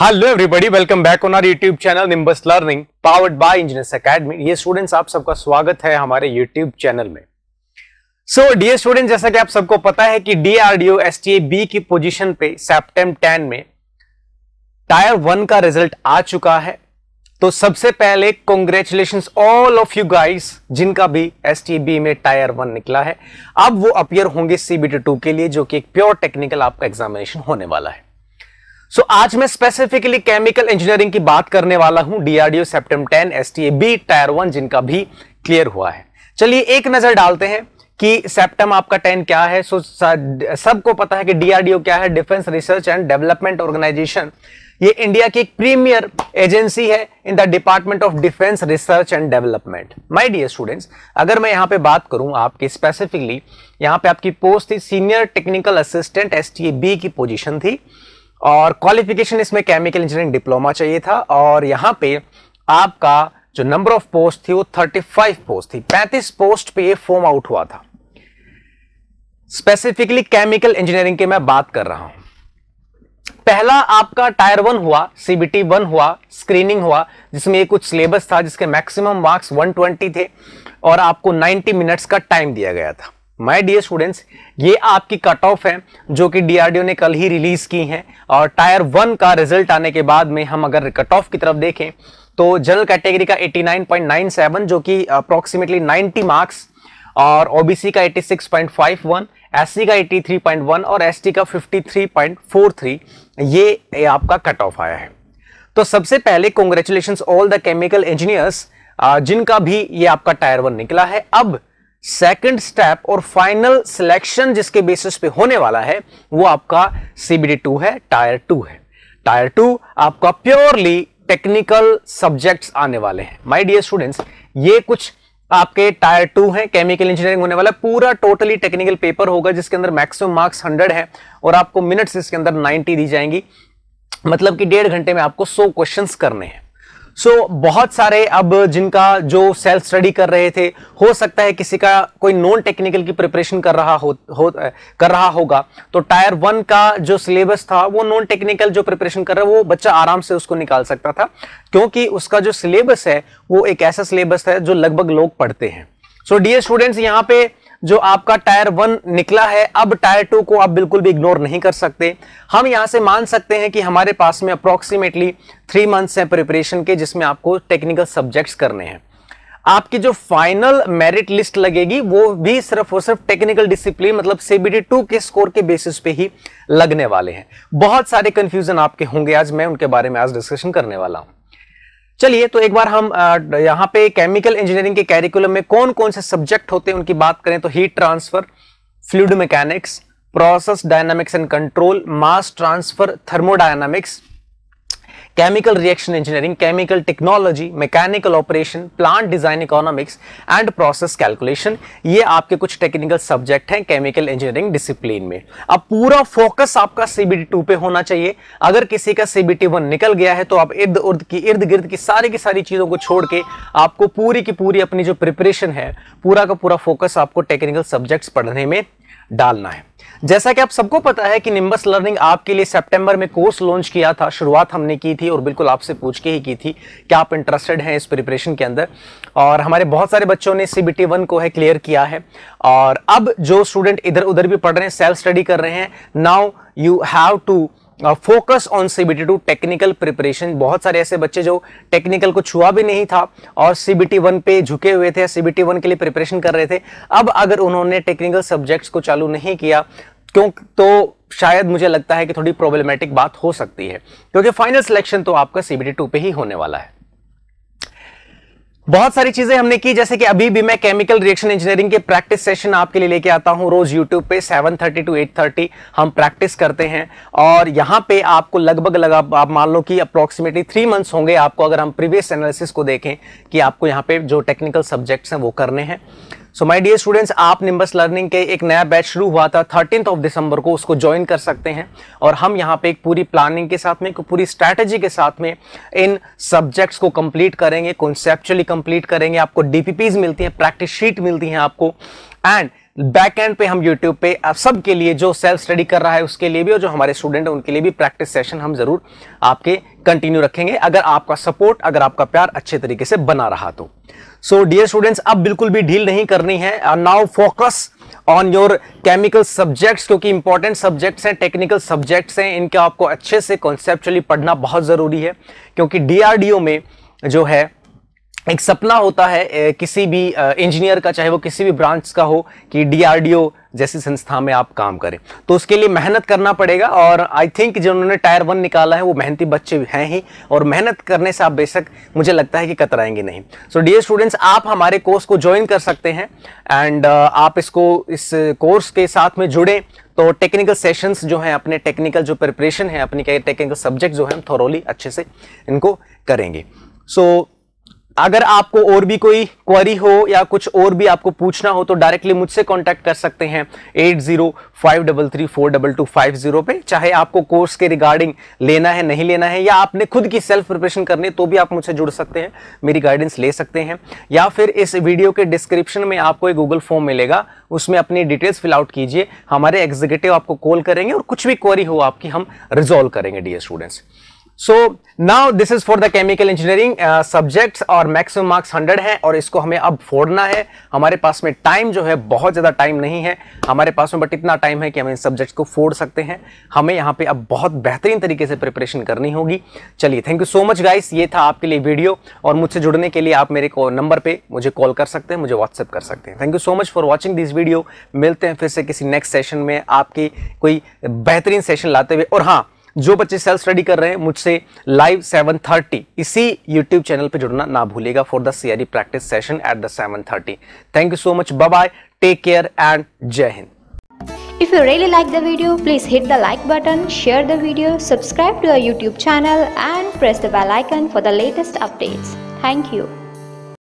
Hello everybody welcome back on our YouTube channel Nimbus learning powered by engineers academy ये students आप सबका स्वागत है हमारे यूट्यूब चैनल में सो डी स्टूडेंट जैसा कि आप सबको पता है कि डीआरडीओ एसटीए बी की पोजीशन पे सेप्टेम 10 में टायर वन का रिजल्ट आ चुका है तो सबसे पहले congratulation all of you guys जिनका भी एस में टायर वन निकला है अब वो अपियर होंगे सीबीटी टू के लिए जो कि एक प्योर टेक्निकल आपका एग्जामिनेशन होने वाला है सो so, आज मैं स्पेसिफिकली केमिकल इंजीनियरिंग की बात करने वाला हूं DRDO CEPTAM 10 A B tier one जिनका भी क्लियर हुआ है चलिए एक नजर डालते हैं कि सेप्टम आपका 10 क्या है सो so, सबको पता है कि डीआरडीओ क्या है defence research and development organisation ये इंडिया की एक प्रीमियर एजेंसी है in the department of defence research and development my dear students अगर मैं यहां पे बात करूं आपकी स्पेसिफिकली यहां पे आपकी पोस्ट थी सीनियर टेक्निकल असिस्टेंट एस की पोजीशन थी और क्वालिफिकेशन इसमें केमिकल इंजीनियरिंग डिप्लोमा चाहिए था और यहाँ पे आपका जो नंबर ऑफ पोस्ट थी वो 35 पोस्ट थी 35 पोस्ट पे ये फॉर्म आउट हुआ था स्पेसिफिकली केमिकल इंजीनियरिंग की मैं बात कर रहा हूं पहला आपका टायर वन हुआ सीबीटी वन हुआ स्क्रीनिंग हुआ जिसमें ये कुछ सिलेबस था जिसके मैक्सिमम मार्क्स 120 थे और आपको 90 मिनट्स का टाइम दिया गया था माय डियर स्टूडेंट्स ये आपकी कट ऑफ है जो कि डीआरडीओ ने कल ही रिलीज की है और टायर वन का रिजल्ट आने के बाद में हम अगर कट ऑफ की तरफ देखें तो जनरल कैटेगरी का 89.97 जो कि अप्रोक्सीमेटली 90 मार्क्स और ओबीसी का 86.51 एससी का 83.1 और एसटी का 53.43 ये आपका कट ऑफ आया है तो सबसे पहले congratulation all the chemical engineers जिनका भी ये आपका टायर वन निकला है अब सेकंड स्टेप और फाइनल सिलेक्शन जिसके बेसिस पे होने वाला है वो आपका सीबीडी टू है टायर टू है टायर टू आपका प्योरली टेक्निकल सब्जेक्ट्स आने वाले हैं माय डियर स्टूडेंट्स ये कुछ आपके टायर टू हैं केमिकल इंजीनियरिंग होने वाला पूरा टोटली टेक्निकल पेपर होगा जिसके अंदर मैक्सिमम मार्क्स हंड्रेड है और आपको मिनट्स इसके अंदर नाइनटी दी जाएंगी मतलब कि डेढ़ घंटे में आपको सौ क्वेश्चंस करने हैं सो so, बहुत सारे अब जिनका जो सेल्फ स्टडी कर रहे थे हो सकता है किसी का कोई नॉन टेक्निकल की प्रिपरेशन कर रहा हो, हो कर रहा होगा तो टायर वन का जो सिलेबस था वो नॉन टेक्निकल जो प्रिपरेशन कर रहा है वो बच्चा आराम से उसको निकाल सकता था क्योंकि उसका जो सिलेबस है वो एक ऐसा सिलेबस है जो लगभग लोग पढ़ते हैं सो डियर स्टूडेंट्स यहाँ पे जो आपका टायर वन निकला है अब टायर टू को आप बिल्कुल भी इग्नोर नहीं कर सकते हम यहां से मान सकते हैं कि हमारे पास में अप्रोक्सीमेटली थ्री मंथ्स हैं प्रिपरेशन के जिसमें आपको टेक्निकल सब्जेक्ट्स करने हैं आपकी जो फाइनल मेरिट लिस्ट लगेगी वो भी सिर्फ और सिर्फ टेक्निकल डिसिप्लिन मतलब सीबीडी टू के स्कोर के बेसिस पे ही लगने वाले हैं बहुत सारे कंफ्यूजन आपके होंगे आज मैं उनके बारे में आज डिस्कशन करने वाला हूं चलिए तो एक बार हम यहाँ पे केमिकल इंजीनियरिंग के कैरिकुलम में कौन कौन से सब्जेक्ट होते हैं उनकी बात करें तो heat transfer fluid mechanics process dynamics and control mass transfer thermodynamics chemical reaction engineering, chemical technology, mechanical operation, plant design economics and process calculation ये आपके कुछ technical subject हैं chemical engineering discipline में अब पूरा focus आपका CBT2 पे होना चाहिए अगर किसी का CBT1 निकल गया है तो आप इर्द उर्द की इर्द गिर्द की सारी की सारी चीज़ों को छोड़ के आपको पूरी की पूरी अपनी जो प्रिपरेशन है पूरा का पूरा फोकस आपको टेक्निकल सब्जेक्ट्स पढ़ने में डालना है जैसा कि आप सबको पता है कि निम्बस लर्निंग आपके लिए सितंबर में कोर्स लॉन्च किया था शुरुआत हमने की थी और बिल्कुल आपसे पूछ के ही की थी कि आप इंटरेस्टेड हैं इस प्रिपरेशन के अंदर और हमारे बहुत सारे बच्चों ने सी बी वन को है क्लियर किया है और अब जो स्टूडेंट इधर उधर भी पढ़ रहे हैं सेल्फ स्टडी कर रहे हैं now you have to focus on CBT two technical preparation बहुत सारे ऐसे बच्चे जो टेक्निकल को छुआ भी नहीं था और सीबीटी वन पे झुके हुए थे सीबीटी वन के लिए प्रिपरेशन कर रहे थे अब अगर उन्होंने टेक्निकल सब्जेक्ट्स को चालू नहीं किया क्यों तो शायद मुझे लगता है कि थोड़ी प्रॉब्लमेटिक बात हो सकती है क्योंकि फाइनल सिलेक्शन तो आपका सीबीटी टू पे ही होने वाला है बहुत सारी चीजें हमने की जैसे कि अभी भी मैं केमिकल रिएक्शन इंजीनियरिंग के प्रैक्टिस सेशन आपके लिए लेके आता हूं रोज यूट्यूब पे 7:30 टू थर्टी हम प्रैक्टिस करते हैं और यहाँ पे आपको लगभग लगा आप मान लो कि अप्रोक्सीमेटली थ्री मंथ्स होंगे आपको अगर हम प्रीवियस एनालिसिस को देखें कि आपको यहाँ पे जो टेक्निकल सब्जेक्ट्स हैं वो करने हैं सो माय डियर स्टूडेंट्स आप निम्बस लर्निंग के एक नया बैच शुरू हुआ था थर्टीन ऑफ दिसंबर को उसको ज्वाइन कर सकते हैं और हम यहाँ पे एक पूरी प्लानिंग के साथ में एक पूरी स्ट्रैटेजी के साथ में इन सब्जेक्ट्स को कंप्लीट करेंगे कॉन्सेप्चुअली कंप्लीट करेंगे आपको डीपीपीज मिलती हैं प्रैक्टिस शीट मिलती हैं आपको एंड बैक एंड पे हम यूट्यूब पे आप सबके लिए जो सेल्फ स्टडी कर रहा है उसके लिए भी और जो हमारे स्टूडेंट हैं उनके लिए भी प्रैक्टिस सेशन हम जरूर आपके कंटिन्यू रखेंगे अगर आपका सपोर्ट अगर आपका प्यार अच्छे तरीके से बना रहा तो सो डियर स्टूडेंट्स अब बिल्कुल भी ढील नहीं करनी है now focus on your chemical subjects क्योंकि इंपॉर्टेंट सब्जेक्ट्स हैं टेक्निकल सब्जेक्ट्स हैं इनके आपको अच्छे से कॉन्सेप्चुअली पढ़ना बहुत ज़रूरी है क्योंकि डीआरडीओ में जो है एक सपना होता है किसी भी इंजीनियर का चाहे वो किसी भी ब्रांच का हो कि डीआरडीओ जैसी संस्था में आप काम करें तो उसके लिए मेहनत करना पड़ेगा और आई थिंक जिन्होंने टायर वन निकाला है वो मेहनती बच्चे हैं ही और मेहनत करने से आप बेशक मुझे लगता है कि कतराएंगे नहीं सो डियर स्टूडेंट्स आप हमारे कोर्स को ज्वाइन कर सकते हैं एंड uh, आप इसको इस कोर्स के साथ में जुड़ें तो टेक्निकल सेशंस जो हैं अपने टेक्निकल जो प्रिपरेशन है अपनी टेक्निकल सब्जेक्ट जो है हम थोरोली अच्छे से इनको करेंगे सो so, अगर आपको और भी कोई क्वेरी हो या कुछ और भी आपको पूछना हो तो डायरेक्टली मुझसे कांटेक्ट कर सकते हैं at zero five double three four double two five zero पे चाहे आपको कोर्स के रिगार्डिंग लेना है नहीं लेना है या आपने खुद की सेल्फ प्रिपरेशन करनी तो भी आप मुझसे जुड़ सकते हैं मेरी गाइडेंस ले सकते हैं या फिर इस वीडियो के डिस्क्रिप्शन में आपको एक गूगल फॉर्म मिलेगा उसमें अपनी डिटेल्स फिलआउट कीजिए हमारे एग्जीक्यूटिव आपको कॉल करेंगे और कुछ भी क्वेरी हो आपकी हम रिजोल्व करेंगे dear students so now this is for the chemical engineering subjects और मैक्सिमम मार्क्स 100 हैं और इसको हमें अब फोड़ना है हमारे पास में टाइम जो है बहुत ज़्यादा टाइम नहीं है हमारे पास में बट इतना टाइम है कि हम इन सब्जेक्ट्स को फोड़ सकते हैं हमें यहाँ पे अब बहुत बेहतरीन तरीके से प्रिपरेशन करनी होगी चलिए thank you so much guys ये था आपके लिए वीडियो और मुझसे जुड़ने के लिए आप मेरे को नंबर पर मुझे कॉल कर सकते हैं मुझे व्हाट्सअप कर सकते हैं thank you so much for watching this video मिलते हैं फिर से किसी नेक्स्ट सेशन में आपकी कोई बेहतरीन सेशन लाते हुए और हाँ जो बच्चे सेल्फ स्टडी कर रहे हैं मुझसे लाइव 7:30 इसी यूट्यूब चैनल पर जुड़ना ना भूलेगा for the CRE practice session at the 7:30 thank you so much bye bye take care and जय हिंद If you really like the video, please hit the like button, share the video, subscribe to our YouTube channel and press the bell icon for the latest updates. Thank you.